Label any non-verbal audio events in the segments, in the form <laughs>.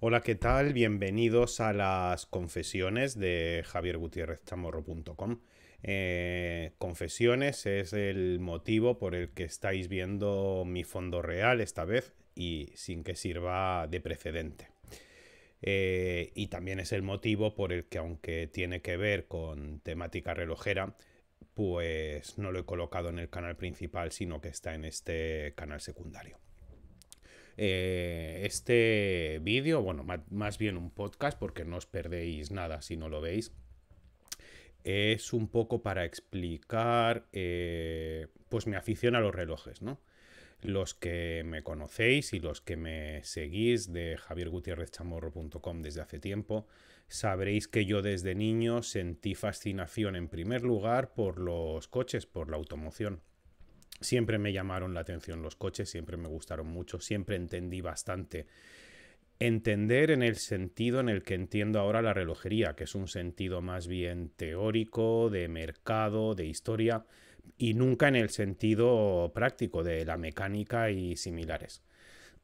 Hola, ¿qué tal? Bienvenidos a las confesiones de Javier Eh, confesiones es el motivo por el que estáis viendo mi fondo real esta vez y sin que sirva de precedente. Eh, y también es el motivo por el que, aunque tiene que ver con temática relojera, pues no lo he colocado en el canal principal, sino que está en este canal secundario. Eh, este vídeo, bueno, más bien un podcast porque no os perdéis nada si no lo veis, es un poco para explicar eh, pues mi afición a los relojes, ¿no? Los que me conocéis y los que me seguís de javiergutierrezchamorro.com desde hace tiempo, sabréis que yo desde niño sentí fascinación en primer lugar por los coches, por la automoción. Siempre me llamaron la atención los coches, siempre me gustaron mucho, siempre entendí bastante. Entender en el sentido en el que entiendo ahora la relojería, que es un sentido más bien teórico, de mercado, de historia, y nunca en el sentido práctico de la mecánica y similares.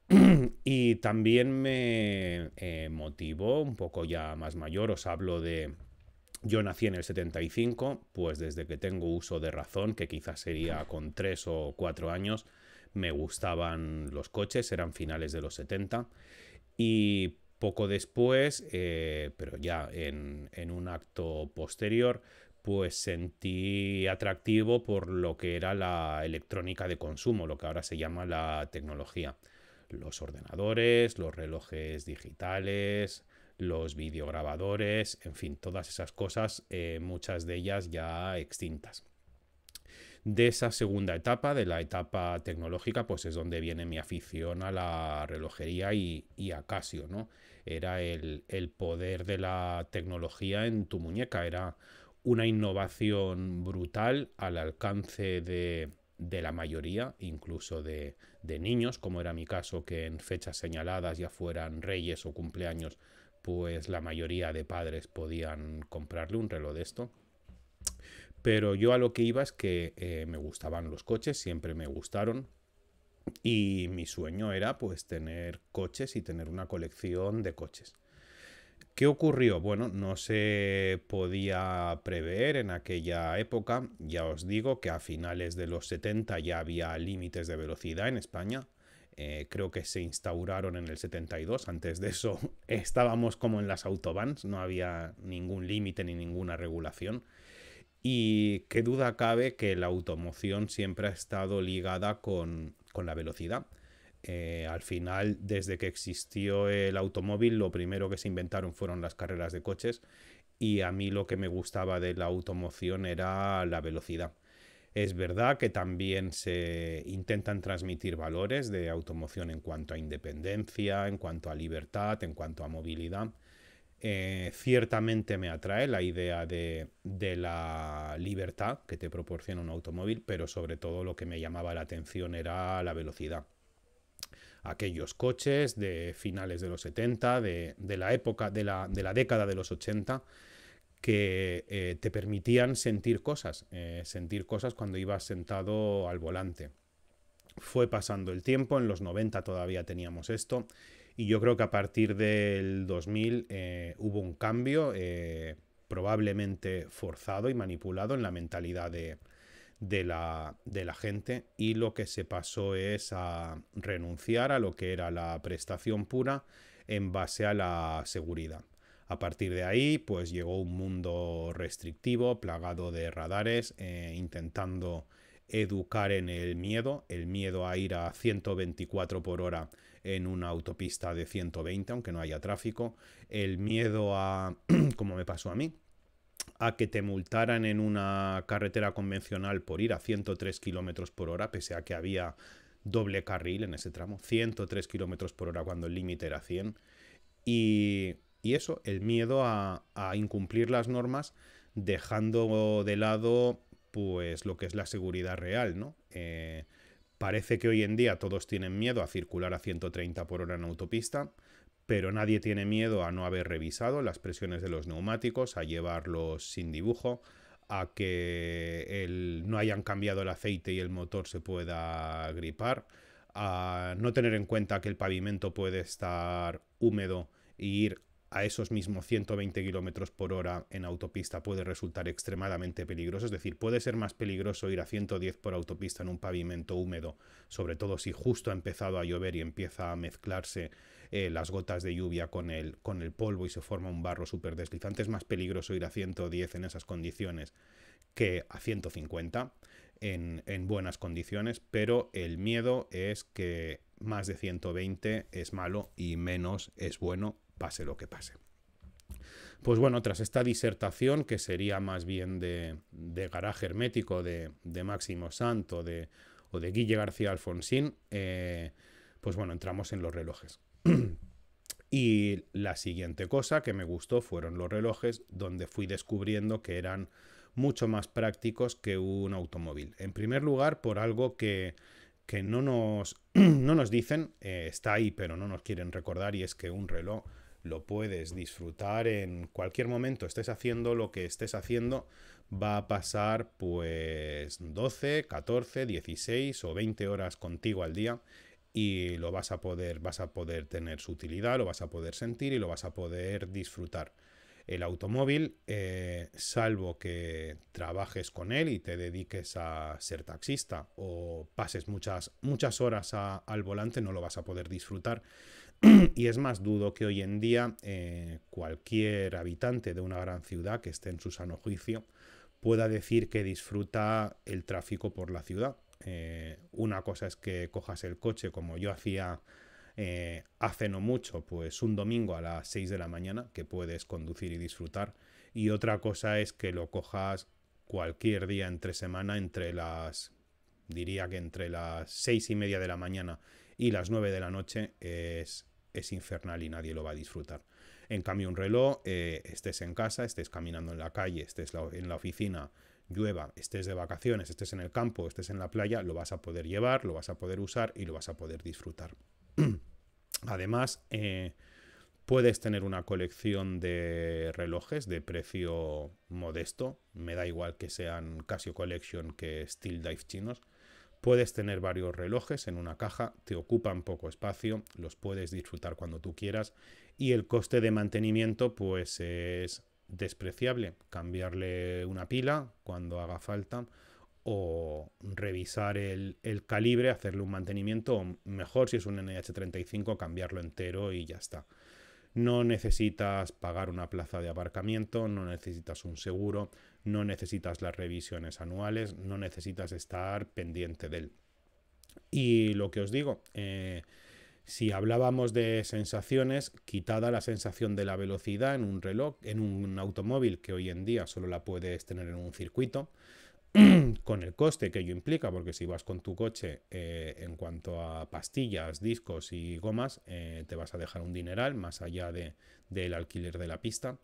<clears throat> y también me eh, motivó un poco ya más mayor, os hablo de yo nací en el 75, pues desde que tengo uso de razón, que quizás sería con 3 o 4 años, me gustaban los coches, eran finales de los 70. Y poco después, eh, pero ya en un acto posterior, pues sentí atractivo por lo que era la electrónica de consumo, lo que ahora se llama la tecnología. Los ordenadores, los relojes digitales, los videograbadores, en fin, todas esas cosas, eh, muchas de ellas ya extintas. De esa segunda etapa, de la etapa tecnológica, pues es donde viene mi afición a la relojería y, y a Casio, ¿no? Era el, poder de la tecnología en tu muñeca, era una innovación brutal al alcance de, la mayoría, incluso de, niños, como era mi caso, que en fechas señaladas ya fueran reyes o cumpleaños pues la mayoría de padres podían comprarle un reloj de esto. Pero yo a lo que iba es que eh, me gustaban los coches, siempre me gustaron. Y mi sueño era pues tener coches y tener una colección de coches. ¿Qué ocurrió? Bueno, no se podía prever en aquella época. Ya os digo que a finales de los 70 ya había límites de velocidad en España. Eh, creo que se instauraron en el 72. Antes de eso <laughs> estábamos como en las autobans, no había ningún límite ni ninguna regulación. Y qué duda cabe que la automoción siempre ha estado ligada con, la velocidad. Eh, al final, desde que existió el automóvil, lo primero que se inventaron fueron las carreras de coches y a mí lo que me gustaba de la automoción era la velocidad. Es verdad que también se intentan transmitir valores de automoción en cuanto a independencia, en cuanto a libertad, en cuanto a movilidad. Eh, ciertamente me atrae la idea de, la libertad que te proporciona un automóvil, pero sobre todo lo que me llamaba la atención era la velocidad. Aquellos coches de finales de los 70, de, la época, de la, de la década de los 80, que eh, te permitían sentir cosas, eh, sentir cosas cuando ibas sentado al volante. Fue pasando el tiempo, en los 90 todavía teníamos esto, y yo creo que a partir del 2000 eh, hubo un cambio probablemente forzado y manipulado en la mentalidad de, la, de la, gente y lo que se pasó es a renunciar a lo que era la prestación pura en base a la seguridad. A partir de ahí, pues llegó un mundo restrictivo, plagado de radares, eh, intentando educar en el miedo, el miedo a ir a 124 por hora en una autopista de 120, aunque no haya tráfico, el miedo a, <clears throat> como me pasó a mí, a que te multaran en una carretera convencional por ir a 103 kilómetros por hora, pese a que había doble carril en ese tramo, 103 kilómetros por hora cuando el límite era 100. Y y eso, el miedo a, incumplir las normas, dejando de lado pues lo que es la seguridad real, ¿no? Eh, parece que hoy en día todos tienen miedo a circular a 130 por hora en autopista, pero nadie tiene miedo a no haber revisado las presiones de los neumáticos, a llevarlos sin dibujo, a que no hayan cambiado el aceite y el motor se pueda gripar, a no tener en cuenta que el pavimento puede estar húmedo e ir a esos mismos 120 kilómetros por hora en autopista puede resultar extremadamente peligroso. Es decir, puede ser más peligroso ir a 110 por autopista en un pavimento húmedo, sobre todo si justo ha empezado a llover y empieza a mezclarse eh, las gotas de lluvia con el, con el polvo y se forma un barro súper deslizante. Es más peligroso ir a 110 en esas condiciones que a 150 en, en, buenas condiciones, pero el miedo es que más de 120 es malo y menos es bueno pase lo que pase. Pues bueno, tras esta disertación, que sería más bien de, garaje hermético de, Máximo Santo o de Guille García Alfonsín, eh, pues bueno, entramos en los relojes. <clears throat> y la siguiente cosa que me gustó fueron los relojes, donde fui descubriendo que eran mucho más prácticos que un automóvil. En primer lugar, por algo que, no, nos, <clears throat> no nos dicen, eh, está ahí, pero no nos quieren recordar, y es que un reloj lo puedes disfrutar en cualquier momento, estés haciendo lo que estés haciendo, va a pasar pues 12, 14, 16 o 20 horas contigo al día y lo vas a poder vas a poder tener su utilidad, lo vas a poder sentir y lo vas a poder disfrutar. El automóvil, eh, salvo que trabajes con él y te dediques a ser taxista o pases muchas, muchas horas al volante, no lo vas a poder disfrutar <clears throat> y es más, dudo que hoy en día eh, cualquier habitante de una gran ciudad que esté en su sano juicio pueda decir que disfruta el tráfico por la ciudad. Eh, una cosa es que cojas el coche como yo hacía eh, hace no mucho, pues un domingo a las 6 de la mañana, que puedes conducir y disfrutar. Y otra cosa es que lo cojas cualquier día entre semana, entre las, diría que entre las 6 y media de la mañana y las 9 de la noche es, infernal y nadie lo va a disfrutar. En cambio, un reloj, eh, estés en casa, estés caminando en la calle, estés en la oficina, llueva, estés de vacaciones, estés en el campo, estés en la playa, lo vas a poder llevar, lo vas a poder usar y lo vas a poder disfrutar. <clears throat> Además, eh, puedes tener una colección de relojes de precio modesto, me da igual que sean Casio Collection que Steel Dive chinos, Puedes tener varios relojes en una caja, te ocupan poco espacio, los puedes disfrutar cuando tú quieras y el coste de mantenimiento pues es despreciable. Cambiarle una pila cuando haga falta o revisar el, calibre, hacerle un mantenimiento, o mejor si es un NH35, cambiarlo entero y ya está. No necesitas pagar una plaza de aparcamiento, no necesitas un seguro, no necesitas las revisiones anuales, no necesitas estar pendiente de él. Y lo que os digo, eh, si hablábamos de sensaciones, quitada la sensación de la velocidad en un reloj, en un automóvil que hoy en día solo la puedes tener en un circuito, <clears throat> con el coste que ello implica, porque si vas con tu coche eh, en cuanto a pastillas, discos y gomas, eh, te vas a dejar un dineral más allá de, del alquiler de la pista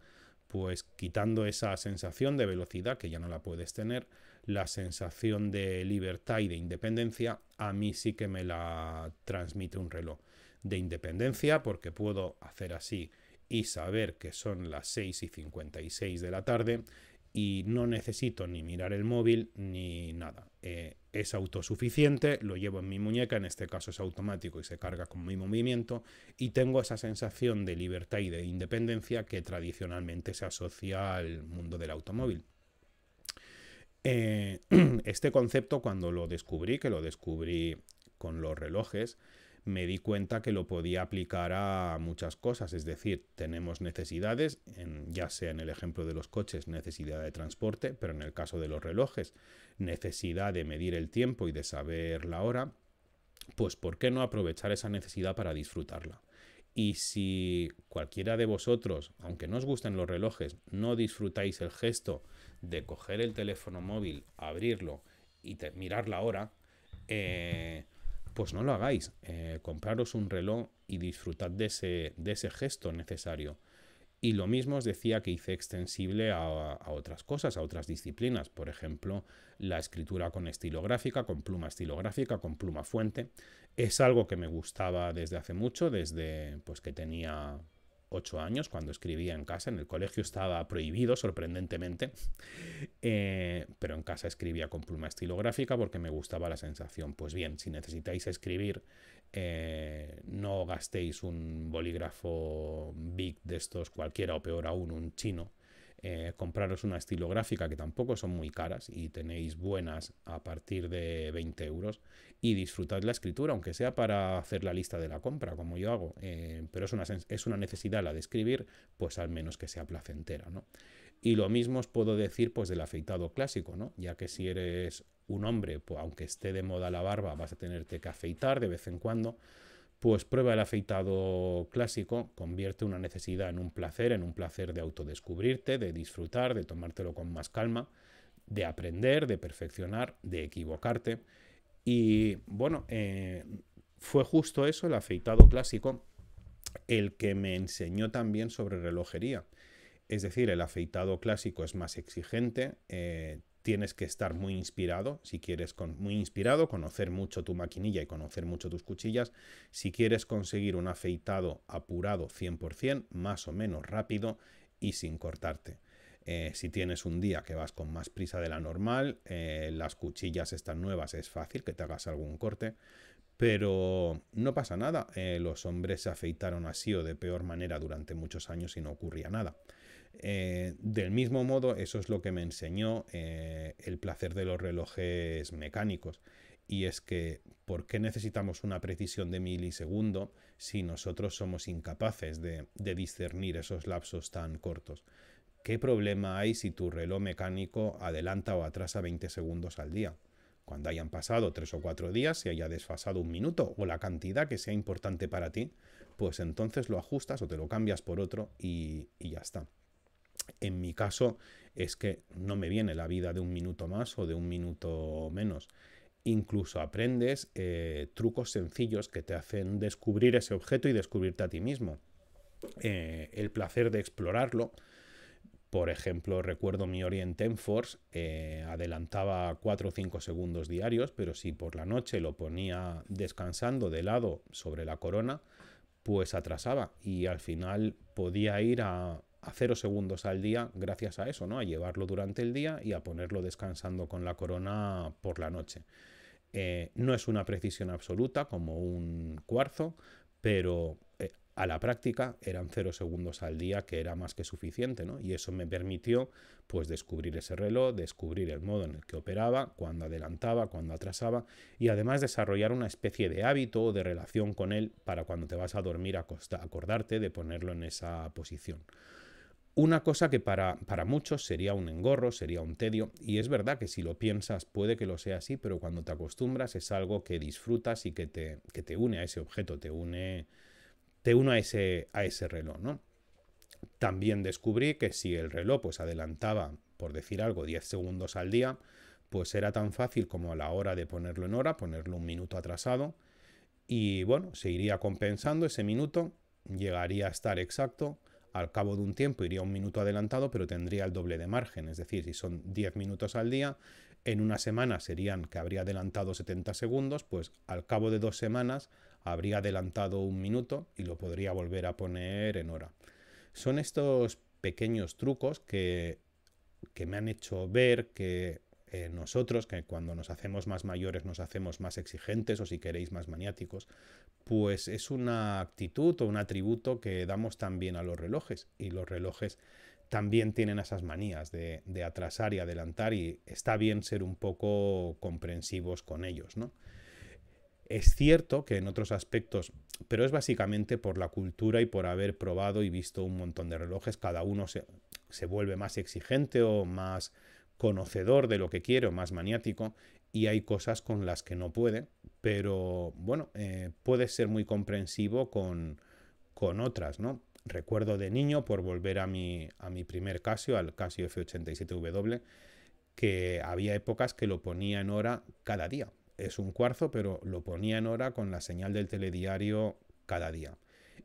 pues quitando esa sensación de velocidad que ya no la puedes tener, la sensación de libertad y de independencia, a mí sí que me la transmite un reloj. De independencia porque puedo hacer así y saber que son las 6 y 56 de la tarde y no necesito ni mirar el móvil ni nada. Eh, es autosuficiente, lo llevo en mi muñeca, en este caso es automático y se carga con mi movimiento, y tengo esa sensación de libertad y de independencia que tradicionalmente se asocia al mundo del automóvil. Eh, <clears throat> este concepto cuando lo descubrí, que lo descubrí con los relojes, me di cuenta que lo podía aplicar a muchas cosas. Es decir, tenemos necesidades, ya sea en el ejemplo de los coches, necesidad de transporte, pero en el caso de los relojes, necesidad de medir el tiempo y de saber la hora. Pues, ¿por qué no aprovechar esa necesidad para disfrutarla? Y si cualquiera de vosotros, aunque no os gusten los relojes, no disfrutáis el gesto de coger el teléfono móvil, abrirlo y mirar la hora, eh, pues no lo hagáis. Eh, compraros un reloj y disfrutad de ese, de ese, gesto necesario. Y lo mismo os decía que hice extensible a, otras cosas, a otras disciplinas. Por ejemplo, la escritura con estilográfica, con pluma estilográfica, con pluma fuente. Es algo que me gustaba desde hace mucho, desde pues que tenía 8 años, cuando escribía en casa, en el colegio estaba prohibido, sorprendentemente, eh, pero en casa escribía con pluma estilográfica porque me gustaba la sensación. Pues bien, si necesitáis escribir, eh, no gastéis un bolígrafo big de estos cualquiera o peor aún un chino. Eh, compraros una estilográfica que tampoco son muy caras y tenéis buenas a partir de 20 euros y disfrutad la escritura, aunque sea para hacer la lista de la compra, como yo hago. Eh, pero es una, necesidad la de escribir, pues al menos que sea placentera, ¿no? Y lo mismo os puedo decir pues del afeitado clásico, ¿no? Ya que si eres un hombre, pues aunque esté de moda la barba, vas a tenerte que afeitar de vez en cuando, pues prueba el afeitado clásico, convierte una necesidad en un placer, en un placer de autodescubrirte, de disfrutar, de tomártelo con más calma, de aprender, de perfeccionar, de equivocarte y bueno, eh, fue justo eso, el afeitado clásico, el que me enseñó también sobre relojería. Es decir, el afeitado clásico es más exigente, eh, tienes que estar muy inspirado, si quieres con, muy inspirado, conocer mucho tu maquinilla y conocer mucho tus cuchillas. Si quieres conseguir un afeitado apurado 100%, más o menos rápido y sin cortarte. Eh, si tienes un día que vas con más prisa de la normal, eh, las cuchillas están nuevas, es fácil que te hagas algún corte. Pero no pasa nada, eh, los hombres se afeitaron así o de peor manera durante muchos años y no ocurría nada. del mismo modo, eso es lo que me enseñó el placer de los relojes mecánicos. Y es que, ¿por qué necesitamos una precisión de milisegundo si nosotros somos incapaces de discernir esos lapsos tan cortos? ¿Qué problema hay si tu reloj mecánico adelanta o atrasa 20 segundos al día? Cuando hayan pasado 3 o 4 días, se haya desfasado un minuto o la cantidad que sea importante para ti, pues entonces lo ajustas o te lo cambias por otro y, ya está. En mi caso es que no me viene la vida de un minuto más o de un minuto menos incluso aprendes eh, trucos sencillos que te hacen descubrir ese objeto y descubrirte a ti mismo. Eh, el placer de explorarlo, por ejemplo, recuerdo mi Orient Force eh, adelantaba 4 o 5 segundos diarios, pero si por la noche lo ponía descansando de lado sobre la corona, pues atrasaba y al final podía ir a, a 0 segundos al día gracias a eso, ¿no? A llevarlo durante el día y a ponerlo descansando con la corona por la noche. Eh, no es una precisión absoluta como un cuarzo, pero a la práctica eran cero segundos al día, que era más que suficiente, ¿no? Y eso me permitió, pues, descubrir ese reloj, descubrir el modo en el que operaba, cuando adelantaba, cuando atrasaba, y además desarrollar una especie de hábito o de relación con él para cuando te vas a dormir acordarte de ponerlo en esa posición. Una cosa que para, para muchos sería un engorro, sería un tedio, y es verdad que si lo piensas puede que lo sea así, pero cuando te acostumbras es algo que disfrutas y que te, que te une a ese objeto, te une te uno a ese, a ese reloj, ¿no? También descubrí que si el reloj pues adelantaba, por decir algo, 10 segundos al día, pues era tan fácil como a la hora de ponerlo en hora, ponerlo un minuto atrasado y bueno, se iría compensando ese minuto, llegaría a estar exacto, al cabo de un tiempo iría un minuto adelantado, pero tendría el doble de margen, es decir, si son 10 minutos al día, en una semana serían que habría adelantado 70 segundos, pues al cabo de dos semanas habría adelantado un minuto y lo podría volver a poner en hora. Son estos pequeños trucos que, que me han hecho ver que eh, nosotros, que cuando nos hacemos más mayores nos hacemos más exigentes o si queréis más maniáticos, pues es una actitud o un atributo que damos también a los relojes y los relojes también tienen esas manías de, de atrasar y adelantar y está bien ser un poco comprensivos con ellos, ¿no? Es cierto que en otros aspectos, pero es básicamente por la cultura y por haber probado y visto un montón de relojes, cada uno se, vuelve más exigente o más conocedor de lo que quiere más maniático y hay cosas con las que no puede, pero bueno, puedes eh, puede ser muy comprensivo con, con otras, ¿no? Recuerdo de niño, por volver a mi, a mi primer Casio, al Casio F87W, que había épocas que lo ponía en hora cada día es un cuarzo, pero lo ponía en hora con la señal del telediario cada día.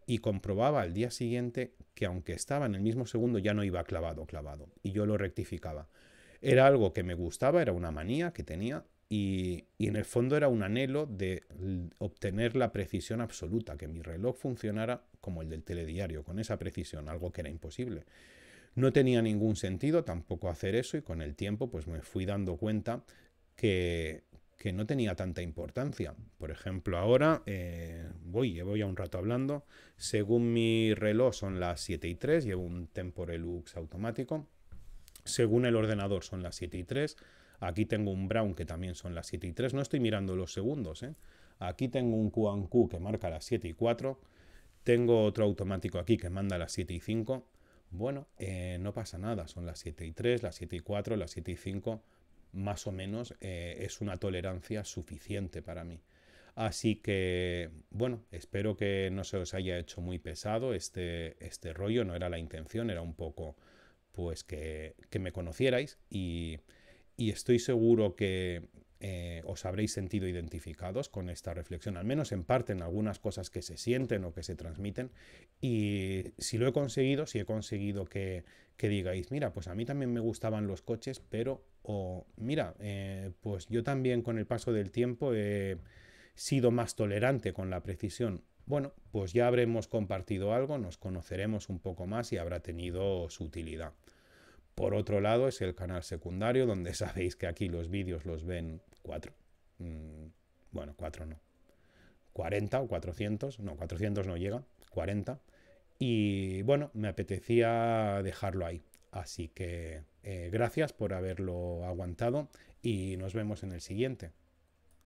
Y comprobaba al día siguiente que aunque estaba en el mismo segundo ya no iba clavado, clavado. Y yo lo rectificaba. Era algo que me gustaba, era una manía que tenía y, y en el fondo era un anhelo de obtener la precisión absoluta, que mi reloj funcionara como el del telediario, con esa precisión, algo que era imposible. No tenía ningún sentido tampoco hacer eso y con el tiempo pues me fui dando cuenta que, que no tenía tanta importancia. Por ejemplo, ahora eh, voy, llevo ya un rato hablando. Según mi reloj son las 7 y 3, llevo un Temporelux automático. Según el ordenador son las 7 y 3. Aquí tengo un Brown que también son las 7 y 3. No estoy mirando los segundos. ¿eh? Aquí tengo un QQ que marca las 7 y 4. Tengo otro automático aquí que manda las 7 y 5. Bueno, eh, no pasa nada. Son las 7 y 3, las 7 y 4, las 7 y 5 más o menos eh, es una tolerancia suficiente para mí. Así que, bueno, espero que no se os haya hecho muy pesado este, este rollo, no era la intención, era un poco pues que, que me conocierais y, y, estoy seguro que eh, os habréis sentido identificados con esta reflexión, al menos en parte en algunas cosas que se sienten o que se transmiten. Y si lo he conseguido, si he conseguido que, que digáis, mira, pues a mí también me gustaban los coches, pero o mira, eh, pues yo también con el paso del tiempo he sido más tolerante con la precisión. Bueno, pues ya habremos compartido algo, nos conoceremos un poco más y habrá tenido su utilidad. Por otro lado es el canal secundario, donde <laughs> sabéis que aquí los vídeos los ven cuatro. Mm, bueno, cuatro no. 40 o 400, no, 400 no llega, 40. Y bueno, me apetecía dejarlo ahí. Así que eh, gracias por haberlo aguantado y nos vemos en el siguiente.